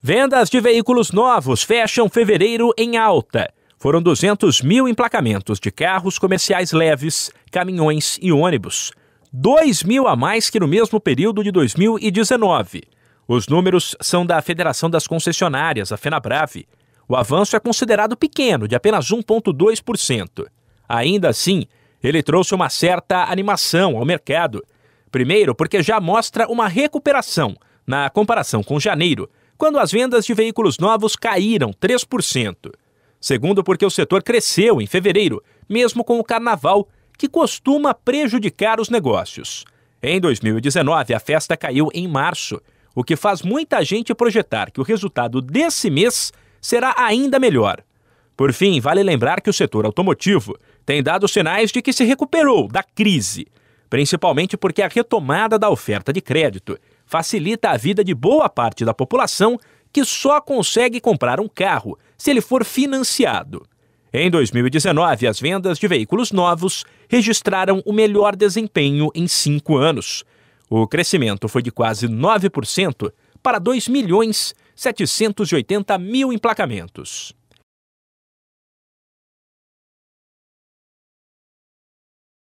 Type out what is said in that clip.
Vendas de veículos novos fecham fevereiro em alta. Foram 200 mil emplacamentos de carros comerciais leves, caminhões e ônibus. 2 mil a mais que no mesmo período de 2019. Os números são da Federação das Concessionárias, a FenaBrave. O avanço é considerado pequeno, de apenas 1,2%. Ainda assim, ele trouxe uma certa animação ao mercado. Primeiro, porque já mostra uma recuperação na comparação com janeiro, quando as vendas de veículos novos caíram 3%. Segundo, porque o setor cresceu em fevereiro, mesmo com o carnaval, que costuma prejudicar os negócios. Em 2019, a festa caiu em março, o que faz muita gente projetar que o resultado desse mês será ainda melhor. Por fim, vale lembrar que o setor automotivo tem dado sinais de que se recuperou da crise, principalmente porque a retomada da oferta de crédito facilita a vida de boa parte da população que só consegue comprar um carro se ele for financiado. Em 2019, as vendas de veículos novos registraram o melhor desempenho em cinco anos. O crescimento foi de quase 9% para 2 milhões 780 mil emplacamentos.